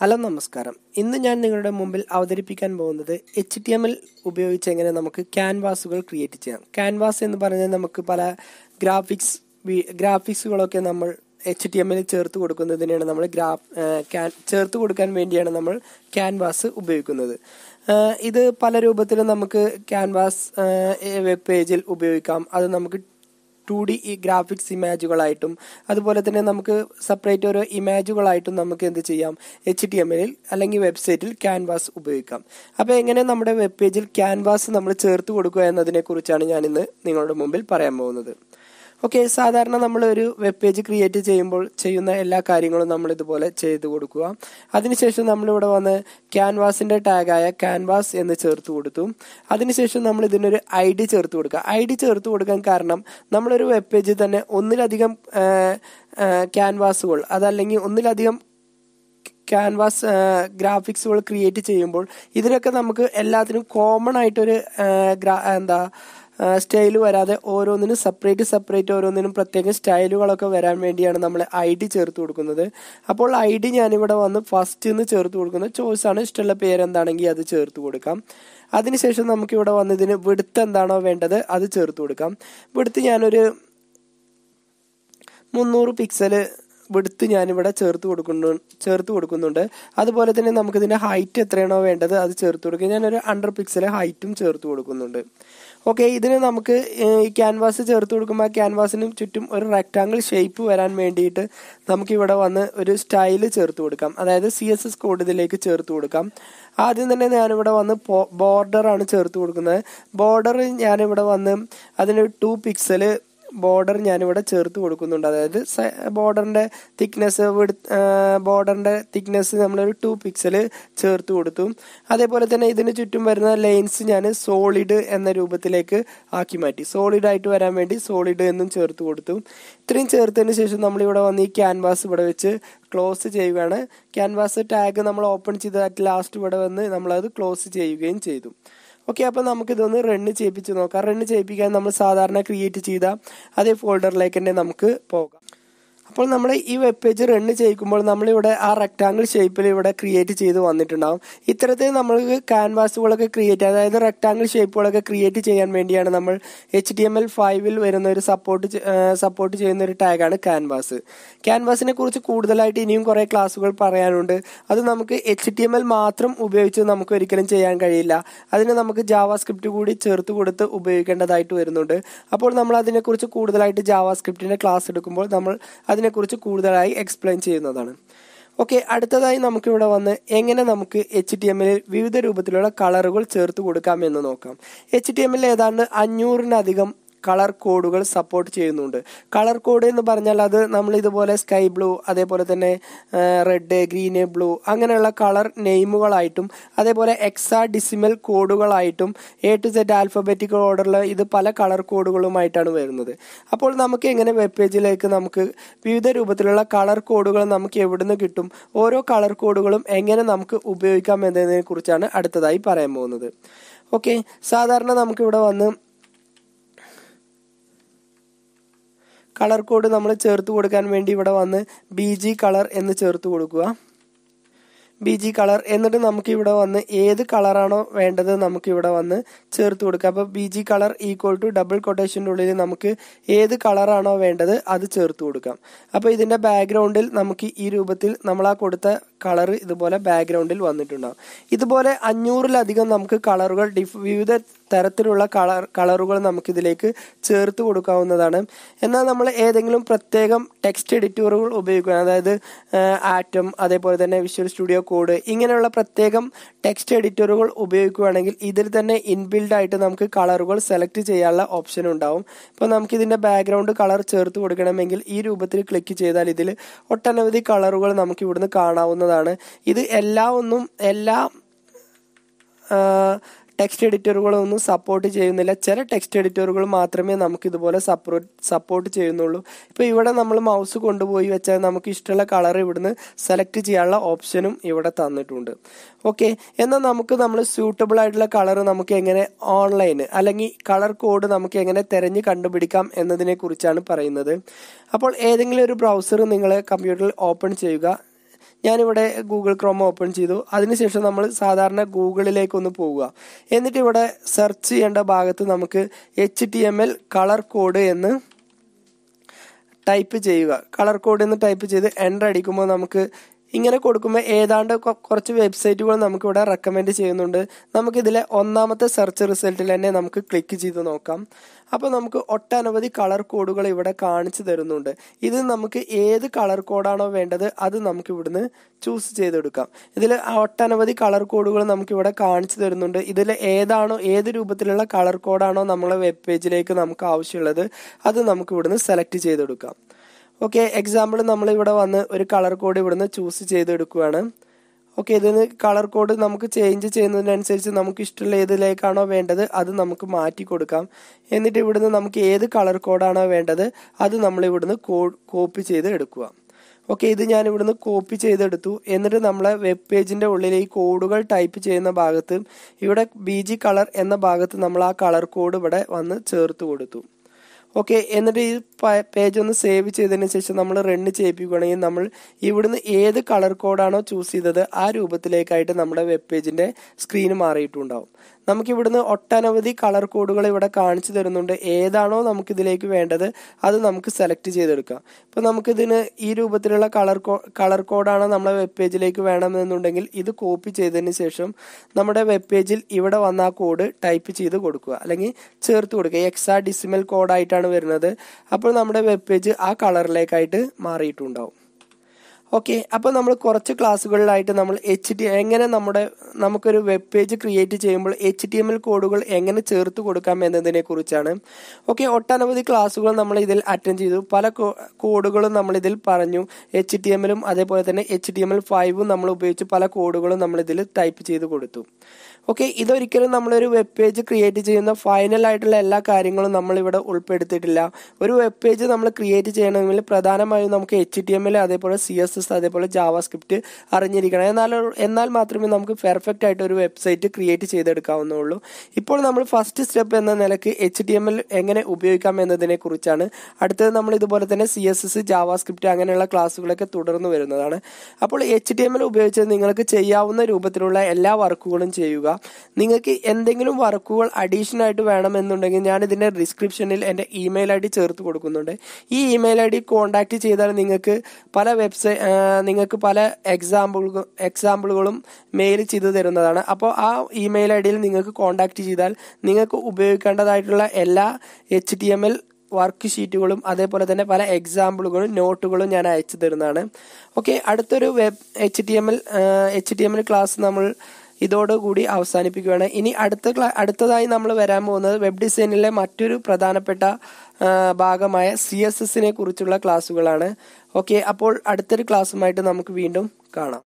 hello നമസ്കാരം ഇന്ന് ഞാൻ നിങ്ങളുടെ മുമ്പിൽ അവതരിപ്പിക്കാൻ പോകുന്നത് എച്ച് ടി എം എൽ ഉപയോഗിച്ച് എങ്ങനെ നമുക്ക് ക്യാൻവാസുകൾ ക്രിയേറ്റ് ചെയ്യാം ക്യാൻവാസ് എന്ന് പറഞ്ഞാൽ നമുക്ക് പല ഗ്രാഫിക്സ് ഗ്രാഫിക്സുകളൊക്കെ നമ്മൾ എച്ച് ടി എമ്മിൽ ചേർത്ത് കൊടുക്കുന്നതിനാണ് നമ്മൾ ഗ്രാഫ് ക്യാൻ ചേർത്ത് കൊടുക്കാൻ വേണ്ടിയാണ് നമ്മൾ ക്യാൻവാസ് ഉപയോഗിക്കുന്നത് ഇത് പല രൂപത്തിലും നമുക്ക് ക്യാൻവാസ് വെബ് പേജിൽ ഉപയോഗിക്കാം അത് നമുക്ക് ടു ഡി ഈ ഗ്രാഫിക്സ് ഇമേജുകളായിട്ടും അതുപോലെ തന്നെ നമുക്ക് സെപ്പറേറ്റ് ഓരോ ഇമേജുകളായിട്ടും നമുക്ക് എന്ത് ചെയ്യാം എച്ച് ടി എം അല്ലെങ്കിൽ വെബ്സൈറ്റിൽ ക്യാൻവാസ് ഉപയോഗിക്കാം അപ്പോൾ എങ്ങനെ നമ്മുടെ വെബ് പേജിൽ ക്യാൻവാസ് നമ്മൾ ചേർത്ത് കൊടുക്കുക എന്നതിനെക്കുറിച്ചാണ് ഞാൻ ഇന്ന് നിങ്ങളുടെ മുമ്പിൽ പറയാൻ പോകുന്നത് ഓക്കെ സാധാരണ നമ്മൾ ഒരു വെബ് പേജ് ക്രിയേറ്റ് ചെയ്യുമ്പോൾ ചെയ്യുന്ന എല്ലാ കാര്യങ്ങളും നമ്മൾ ഇതുപോലെ ചെയ്തു കൊടുക്കുക അതിനുശേഷം നമ്മളിവിടെ വന്ന് ക്യാൻവാസിന്റെ ടാഗായ ക്യാൻവാസ് എന്ന് ചേർത്ത് കൊടുത്തു അതിനുശേഷം നമ്മൾ ഇതിനൊരു ഐ ഡി ചേർത്ത് കൊടുക്കുക ഐ ഡി ചേർത്ത് കൊടുക്കാൻ കാരണം നമ്മളൊരു വെബ് പേജിൽ തന്നെ ഒന്നിലധികം ക്യാൻവാസുകൾ അതല്ലെങ്കിൽ ഒന്നിലധികം ക്യാൻവാസ് ഗ്രാഫിക്സുകൾ ക്രിയേറ്റ് ചെയ്യുമ്പോൾ ഇതിനൊക്കെ നമുക്ക് എല്ലാത്തിനും കോമൺ ആയിട്ടൊരു എന്താ സ്റ്റൈൽ വരാതെ ഓരോന്നിനും സെപ്പറേറ്റ് സെപ്പറേറ്റ് ഓരോന്നിനും പ്രത്യേക സ്റ്റൈലുകളൊക്കെ വരാൻ വേണ്ടിയാണ് നമ്മൾ ഐ ഡി ചേർത്ത് കൊടുക്കുന്നത് അപ്പോൾ ഐ ഡി ഞാനിവിടെ വന്ന് ഫസ്റ്റ് നിന്ന് ചേർത്ത് കൊടുക്കുന്ന ചോയ്സ് ആണ് ഇഷ്ടമുള്ള പേര് എന്താണെങ്കിൽ അത് ചേർത്ത് കൊടുക്കാം അതിനുശേഷം നമുക്കിവിടെ ഇതിന് വിടുത്ത് എന്താണോ വേണ്ടത് അത് ചേർത്ത് കൊടുക്കാം വിടുത്ത് ഞാനൊരു മുന്നൂറ് പിക്സല് വിടുത്ത് ഞാനിവിടെ ചേർത്ത് കൊടുക്കുന്നു ചേർത്ത് കൊടുക്കുന്നുണ്ട് അതുപോലെ തന്നെ നമുക്കിതിൻ്റെ ഹൈറ്റ് എത്രയാണോ വേണ്ടത് അത് ചേർത്ത് കൊടുക്കുക ഞാനൊരു അണ്ടർ പിക്സൽ ഹൈറ്റും ചേർത്ത് കൊടുക്കുന്നുണ്ട് ഓക്കെ ഇതിന് നമുക്ക് ഈ ക്യാൻവാസ് ചേർത്ത് കൊടുക്കുമ്പോൾ ക്യാൻവാസിന് ചുറ്റും ഒരു റെക്റ്റാങ്കിൾ ഷേപ്പ് വരാൻ വേണ്ടിയിട്ട് നമുക്കിവിടെ വന്ന് ഒരു സ്റ്റൈല് ചേർത്ത് കൊടുക്കാം അതായത് സി എസ് എസ് കോഡ് ഇതിലേക്ക് ചേർത്ത് കൊടുക്കാം ആദ്യം തന്നെ ഞാനിവിടെ വന്ന് ബോർഡർ ആണ് ചേർത്ത് കൊടുക്കുന്നത് ബോർഡർ ഞാനിവിടെ വന്ന് അതിന് ടു പിക്സല് ബോർഡർ ഞാനിവിടെ ചേർത്ത് കൊടുക്കുന്നുണ്ട് അതായത് ബോർഡറിൻ്റെ തിക്നെസ് ബോർഡറിൻ്റെ തിക്നെസ് നമ്മളൊരു ടു പിക്സൽ ചേർത്ത് കൊടുത്തു അതേപോലെ തന്നെ ഇതിന് ചുറ്റും വരുന്ന ലൈൻസ് ഞാൻ സോളിഡ് എന്ന രൂപത്തിലേക്ക് ആക്കി മാറ്റി സോളിഡ് ആയിട്ട് വരാൻ വേണ്ടി സോളിഡ് എന്നും ചേർത്ത് കൊടുത്തു ഇത്രയും ചേർത്തതിന് ശേഷം നമ്മളിവിടെ വന്ന് ഈ ക്യാൻവാസ് ഇവിടെ വെച്ച് ക്ലോസ് ചെയ്യുകയാണ് ക്യാൻവാസ് ടാഗ് നമ്മൾ ഓപ്പൺ ചെയ്ത് അറ്റ് ലാസ്റ്റ് ഇവിടെ വന്ന് നമ്മളത് ക്ലോസ് ചെയ്യുകയും ചെയ്തു ഓക്കെ അപ്പോൾ നമുക്കിതൊന്ന് റണ്ണ് ചെയ്യിപ്പിച്ച് നോക്കാം റണ്ണ് ചെയ്യിപ്പിക്കാൻ നമ്മൾ സാധാരണ ക്രിയേറ്റ് ചെയ്ത അതേ ഫോൾഡറിലേക്ക് തന്നെ നമുക്ക് പോകാം അപ്പോൾ നമ്മൾ ഈ വെബ് പേജ് റൺ ചെയ്യിക്കുമ്പോൾ നമ്മളിവിടെ ആ റെക്റ്റാങ്കിൾ ഷേപ്പിൽ ഇവിടെ ക്രിയേറ്റ് ചെയ്ത് വന്നിട്ടുണ്ടാകും ഇത്തരത്തിൽ നമ്മൾക്ക് ക്യാൻവാസുകളൊക്കെ ക്രിയേറ്റ് അതായത് റെക്റ്റാങ്കിൾ ഷേപ്പുകളൊക്കെ ക്രിയേറ്റ് ചെയ്യാൻ വേണ്ടിയാണ് നമ്മൾ എച്ച് ഡി എം എൽ ഫൈവിൽ വരുന്ന ഒരു സപ്പോർട്ട് സപ്പോർട്ട് ചെയ്യുന്ന ഒരു ടാഗാണ് ക്യാൻവാസ് ക്യാൻവാസിനെ കുറിച്ച് കൂടുതലായിട്ട് ഇനിയും കുറേ ക്ലാസ്സുകൾ പറയാനുണ്ട് അത് നമുക്ക് എച്ച് ടി എം എൽ മാത്രം ഉപയോഗിച്ച് നമുക്ക് ഒരിക്കലും ചെയ്യാൻ കഴിയില്ല അതിന് നമുക്ക് ജാവാ സ്ക്രിപ്റ്റ് കൂടി ചേർത്ത് കൊടുത്ത് ഉപയോഗിക്കേണ്ടതായിട്ട് വരുന്നുണ്ട് അപ്പോൾ നമ്മൾ അതിനെക്കുറിച്ച് കൂടുതലായിട്ട് ജാവാ സ്ക്രിപ്റ്റിന്റെ ക്ലാസ് എടുക്കുമ്പോൾ നമ്മൾ അതിനെ കുറിച്ച് കൂടുതലായി എക്സ്പ്ലെയിൻ ചെയ്യുന്നതാണ് ഓക്കെ അടുത്തതായി നമുക്കിവിടെ വന്ന് എങ്ങനെ നമുക്ക് എച്ച് ടി എമ്മിൽ വിവിധ രൂപത്തിലുള്ള കളറുകൾ ചേർത്ത് കൊടുക്കാം എന്ന് നോക്കാം എച്ച് ടി എമ്മിൽ ഏതാണ്ട് അഞ്ഞൂറിനധികം കളർ കോഡുകൾ സപ്പോർട്ട് ചെയ്യുന്നുണ്ട് കളർ കോഡ് എന്ന് പറഞ്ഞാൽ അത് നമ്മൾ ഇതുപോലെ സ്കൈ ബ്ലൂ അതേപോലെ തന്നെ റെഡ് ഗ്രീന് ബ്ലൂ അങ്ങനെയുള്ള കളർ നെയിമുകളായിട്ടും അതേപോലെ എക്സാ ഡിസിമൽ കോഡുകളായിട്ടും എ ടു സെറ്റ് ആൽഫബറ്റിക്കൽ ഓർഡറിൽ ഇത് പല കളർ കോഡുകളുമായിട്ടാണ് വരുന്നത് അപ്പോൾ നമുക്ക് എങ്ങനെ വെബ് പേജിലേക്ക് നമുക്ക് വിവിധ രൂപത്തിലുള്ള കളർ കോഡുകൾ നമുക്ക് എവിടുന്ന് കിട്ടും ഓരോ കളർ കോഡുകളും എങ്ങനെ നമുക്ക് ഉപയോഗിക്കാം എന്നതിനെ കുറിച്ചാണ് അടുത്തതായി പറയാൻ പോകുന്നത് ഓക്കെ സാധാരണ നമുക്കിവിടെ വന്ന് കളർ കോഡ് നമ്മൾ ചേർത്ത് കൊടുക്കാൻ വേണ്ടി ഇവിടെ വന്ന് ബി ജി കളർ എന്ന് ചേർത്ത് കൊടുക്കുക ബി ജി കളർ എന്നിട്ട് നമുക്ക് ഇവിടെ വന്ന് ഏത് കളറാണോ വേണ്ടത് നമുക്ക് ഇവിടെ വന്ന് ചേർത്ത് കൊടുക്കുക അപ്പോൾ B G colour equal to double കൊട്ടേഷൻ്റെ ഉള്ളിൽ നമുക്ക് ഏത് കളറാണോ വേണ്ടത് അത് ചേർത്ത് കൊടുക്കാം അപ്പോൾ ഇതിൻ്റെ ബാക്ക്ഗ്രൗണ്ടിൽ നമുക്ക് ഈ രൂപത്തിൽ നമ്മൾ ആ കൊടുത്ത കളർ ഇതുപോലെ ബാക്ക്ഗ്രൗണ്ടിൽ വന്നിട്ടുണ്ടാകും ഇതുപോലെ അഞ്ഞൂറിലധികം നമുക്ക് കളറുകൾ ഡിഫ് വിവിധ തരത്തിലുള്ള കളർ കളറുകൾ നമുക്കിതിലേക്ക് ചേർത്ത് കൊടുക്കാവുന്നതാണ് എന്നാൽ നമ്മൾ ഏതെങ്കിലും പ്രത്യേകം ടെക്സ്റ്റ് എഡിറ്ററുകൾ ഉപയോഗിക്കുക അതായത് ആറ്റം അതേപോലെ തന്നെ വിഷ്വൽ സ്റ്റുഡിയോ കോഡ് ഇങ്ങനെയുള്ള പ്രത്യേകം ടെക്സ്റ്റ് എഡിറ്ററുകൾ ഉപയോഗിക്കുകയാണെങ്കിൽ ഇതിൽ തന്നെ ഇൻബിൽഡ് ആയിട്ട് നമുക്ക് കളറുകൾ സെലക്ട് ചെയ്യാനുള്ള ഓപ്ഷൻ ഉണ്ടാവും ഇപ്പോൾ ഇതിൻ്റെ ബാക്ക്ഗ്രൗണ്ട് കളർ ചേർത്ത് കൊടുക്കണമെങ്കിൽ ഈ രൂപത്തിൽ ക്ലിക്ക് ചെയ്താൽ ഇതിൽ ഒട്ടനവധി കളറുകൾ നമുക്ക് ഇവിടുന്ന് കാണാവുന്നതാണ് ഇത് എല്ലാ ഒന്നും എല്ലാ ടെക്സ്റ്റ് എഡിറ്ററുകളൊന്നും സപ്പോർട്ട് ചെയ്യുന്നില്ല ചില ടെക്സ്റ്റ് എഡിറ്ററുകൾ മാത്രമേ നമുക്ക് ഇതുപോലെ സപ്പോർട്ട് സപ്പോർട്ട് ചെയ്യുന്നുള്ളൂ ഇപ്പോൾ ഇവിടെ നമ്മൾ മൗസ് കൊണ്ടുപോയി വെച്ചാൽ നമുക്ക് ഇഷ്ടമുള്ള കളർ ഇവിടുന്ന് സെലക്ട് ചെയ്യാനുള്ള ഓപ്ഷനും ഇവിടെ തന്നിട്ടുണ്ട് ഓക്കെ എന്നാൽ നമുക്ക് നമ്മൾ സ്യൂട്ടബിൾ ആയിട്ടുള്ള കളർ നമുക്ക് എങ്ങനെ ഓൺലൈൻ അല്ലെങ്കിൽ കളർ കോഡ് നമുക്ക് എങ്ങനെ തിരഞ്ഞ് കണ്ടുപിടിക്കാം എന്നതിനെ കുറിച്ചാണ് പറയുന്നത് അപ്പോൾ ഏതെങ്കിലും ഒരു ബ്രൗസർ നിങ്ങൾ കമ്പ്യൂട്ടറിൽ ഓപ്പൺ ചെയ്യുക ഞാനിവിടെ ഗൂഗിൾ ക്രോം ഓപ്പൺ ചെയ്തു അതിനുശേഷം നമ്മൾ സാധാരണ ഗൂഗിളിലേക്കൊന്ന് പോവുക എന്നിട്ട് ഇവിടെ സെർച്ച് ചെയ്യേണ്ട ഭാഗത്ത് നമുക്ക് H T M L colour code എന്ന് ടൈപ്പ് ചെയ്യുക കളർ കോഡ് എന്ന് ടൈപ്പ് ചെയ്ത് എൻ്റർ അടിക്കുമ്പോൾ നമുക്ക് ഇങ്ങനെ കൊടുക്കുമ്പോൾ ഏതാണ്ട് കുറച്ച് വെബ്സൈറ്റുകൾ നമുക്കിവിടെ റെക്കമെൻഡ് ചെയ്യുന്നുണ്ട് നമുക്കിതിലെ ഒന്നാമത്തെ സെർച്ച് റിസൾട്ടിൽ തന്നെ നമുക്ക് ക്ലിക്ക് ചെയ്ത് നോക്കാം അപ്പോൾ നമുക്ക് ഒട്ടനവധി കളർ കോഡുകൾ ഇവിടെ കാണിച്ചു തരുന്നുണ്ട് ഇത് നമുക്ക് ഏത് കളർ കോഡാണോ വേണ്ടത് അത് നമുക്ക് ഇവിടുന്ന് ചൂസ് ചെയ്തെടുക്കാം ഇതിൽ ഒട്ടനവധി കളർ കോഡുകൾ നമുക്കിവിടെ കാണിച്ചു തരുന്നുണ്ട് ഇതിൽ ഏതാണോ ഏത് രൂപത്തിലുള്ള കളർ കോഡാണോ നമ്മളെ വെബ് പേജിലേക്ക് നമുക്ക് ആവശ്യമുള്ളത് അത് നമുക്ക് ഇവിടുന്ന് സെലക്ട് ചെയ്തെടുക്കാം ഓക്കെ എക്സാമ്പിൾ നമ്മളിവിടെ വന്ന് ഒരു കളർ കോഡ് ഇവിടുന്ന് ചൂസ് ചെയ്തെടുക്കുകയാണ് ഓക്കെ ഇതിന് കളർ കോഡ് നമുക്ക് ചേഞ്ച് ചെയ്യുന്നതിനനുസരിച്ച് നമുക്ക് ഇഷ്ടമുള്ള ഏതിലേക്കാണോ വേണ്ടത് അത് നമുക്ക് മാറ്റി കൊടുക്കാം എന്നിട്ട് ഇവിടുന്ന് നമുക്ക് ഏത് കളർ കോഡാണോ വേണ്ടത് അത് നമ്മൾ ഇവിടുന്ന് കോപ്പി ചെയ്ത് എടുക്കുക ഓക്കെ ഇത് ഞാൻ ഇവിടുന്ന് കോപ്പി ചെയ്തെടുത്തു എന്നിട്ട് നമ്മളെ വെബ് പേജിൻ്റെ ഉള്ളിൽ ഈ കോഡുകൾ ടൈപ്പ് ചെയ്യുന്ന ഭാഗത്ത് ഇവിടെ ബി കളർ എന്ന ഭാഗത്ത് നമ്മൾ ആ കളർ കോഡ് ഇവിടെ വന്ന് ചേർത്ത് കൊടുത്തു ഓക്കെ എന്നിട്ട് ഈ പേജ് ഒന്ന് സേവ് ചെയ്തതിന് ശേഷം നമ്മൾ റണ്ണ് ചെയ്യിപ്പിക്കുകയാണെങ്കിൽ നമ്മൾ ഇവിടുന്ന് ഏത് കളർ കോഡാണോ ചൂസ് ചെയ്തത് ആ രൂപത്തിലേക്കായിട്ട് നമ്മുടെ വെബ് പേജിൻ്റെ സ്ക്രീന് മാറിയിട്ടുണ്ടാവും നമുക്ക് ഇവിടുന്ന് ഒട്ടനവധി കളർ കോഡുകൾ ഇവിടെ കാണിച്ചു തരുന്നുണ്ട് ഏതാണോ നമുക്ക് ഇതിലേക്ക് വേണ്ടത് അത് നമുക്ക് സെലക്ട് ചെയ്തെടുക്കാം ഇപ്പോൾ നമുക്കിതിന് ഈ രൂപത്തിലുള്ള കളർ കോ കളർ കോഡാണോ നമ്മുടെ വെബ് പേജിലേക്ക് വേണമെന്നുണ്ടെങ്കിൽ ഇത് കോപ്പി ചെയ്തതിന് ശേഷം നമ്മുടെ വെബ് പേജിൽ ഇവിടെ വന്ന ആ കോഡ് ടൈപ്പ് ചെയ്ത് കൊടുക്കുക അല്ലെങ്കിൽ ചേർത്ത് കൊടുക്കുക എക്സാ ഡിസിമൽ കോഡായിട്ടാണ് ആണ് വരുന്നത് അപ്പോൾ നമ്മുടെ വെബ് പേജ് ആ കളറിലേക്കായിട്ട് മാറിയിട്ടുണ്ടാവും ഓക്കെ അപ്പോൾ നമ്മൾ കുറച്ച് ക്ലാസ്സുകളിലായിട്ട് നമ്മൾ എച്ച് ടി എങ്ങനെ നമ്മുടെ നമുക്കൊരു വെബ് പേജ് ക്രിയേറ്റ് ചെയ്യുമ്പോൾ എച്ച് ടി എം എൽ കോഡുകൾ എങ്ങനെ ചേർത്ത് കൊടുക്കാം എന്നതിനെ കുറിച്ചാണ് ഓക്കെ ഒട്ടനവധി ക്ലാസ്സുകൾ നമ്മൾ ഇതിൽ അറ്റൻഡ് ചെയ്തു പല കോഡുകളും നമ്മൾ ഇതിൽ പറഞ്ഞു എച്ച് ടി എമ്മിലും അതേപോലെ തന്നെ എച്ച് ടി എം എൽ ഫൈവും നമ്മൾ ഉപയോഗിച്ച് പല കോഡുകളും നമ്മൾ ഇതിൽ ടൈപ്പ് ചെയ്ത് കൊടുത്തു ഓക്കെ ഇതൊരിക്കലും നമ്മളൊരു വെബ് പേജ് ക്രിയേറ്റ് ചെയ്യുന്ന ഫൈനൽ ആയിട്ടുള്ള എല്ലാ കാര്യങ്ങളും നമ്മളിവിടെ ഉൾപ്പെടുത്തിയിട്ടില്ല ഒരു വെബ് പേജ് നമ്മൾ ക്രിയേറ്റ് ചെയ്യണമെങ്കിൽ പ്രധാനമായും നമുക്ക് എച്ച് ടി എം എൽ അതേപോലെ സി എസ് എസ് അതേപോലെ ജാവാ സ്ക്രിപ്റ്റ് അറിഞ്ഞിരിക്കണം എന്നാൽ എന്നാൽ മാത്രമേ നമുക്ക് പെർഫെക്റ്റ് ആയിട്ട് ഒരു വെബ്സൈറ്റ് ക്രിയേറ്റ് ചെയ്തെടുക്കാവുന്നുള്ളൂ ഇപ്പോൾ നമ്മൾ ഫസ്റ്റ് സ്റ്റെപ്പ് എന്ന നിലക്ക് എച്ച് ടി എം എൽ എങ്ങനെ ഉപയോഗിക്കാം എന്നതിനെ കുറിച്ചാണ് അടുത്തത് നമ്മൾ ഇതുപോലെ തന്നെ C S S JavaScript അങ്ങനെയുള്ള ക്ലാസ്സുകളൊക്കെ തുടർന്ന് വരുന്നതാണ് അപ്പോൾ എച്ച് ടി എം എൽ ഉപയോഗിച്ച് നിങ്ങൾക്ക് ചെയ്യാവുന്ന രൂപത്തിലുള്ള എല്ലാ വർക്കുകളും ചെയ്യുക നിങ്ങൾക്ക് എന്തെങ്കിലും വർക്കുകൾ അഡീഷണൽ ആയിട്ട് വേണമെന്നുണ്ടെങ്കിൽ ഞാൻ ഇതിൻ്റെ ഡിസ്ക്രിപ്ഷനിൽ എൻ്റെ ഇമെയിൽ ഐ ഡി ചേർത്ത് കൊടുക്കുന്നുണ്ട് ഈ ഇമെയിൽ ഐ ഡി കോൺടാക്ട് ചെയ്താൽ നിങ്ങൾക്ക് പല വെബ്സൈറ്റ് നിങ്ങൾക്ക് പല എക്സാമ്പിളുകളും എക്സാമ്പിളുകളും മെയിൽ ചെയ്തു തരുന്നതാണ് അപ്പോൾ ആ ഇമെയിൽ ഐ ഡിയിൽ നിങ്ങൾക്ക് കോൺടാക്ട് ചെയ്താൽ നിങ്ങൾക്ക് ഉപയോഗിക്കേണ്ടതായിട്ടുള്ള എല്ലാ എച്ച് ടി എം എൽ വർക്ക് ഷീറ്റുകളും അതേപോലെ തന്നെ പല എക്സാമ്പിളുകളും നോട്ടുകളും ഞാൻ അയച്ചു തരുന്നതാണ് ഓക്കെ അടുത്തൊരു web H T M L H T M L class നമ്മൾ ഇതോടുകൂടി അവസാനിപ്പിക്കുകയാണ് ഇനി അടുത്ത അടുത്തതായി നമ്മൾ വരാൻ പോകുന്നത് വെബ് ഡിസൈനിലെ മറ്റൊരു പ്രധാനപ്പെട്ട ഭാഗമായ സി എസ് എസിനെ കുറിച്ചുള്ള ക്ലാസ്സുകളാണ് ഓക്കെ അപ്പോൾ അടുത്തൊരു ക്ലാസ്സുമായിട്ട് നമുക്ക് വീണ്ടും കാണാം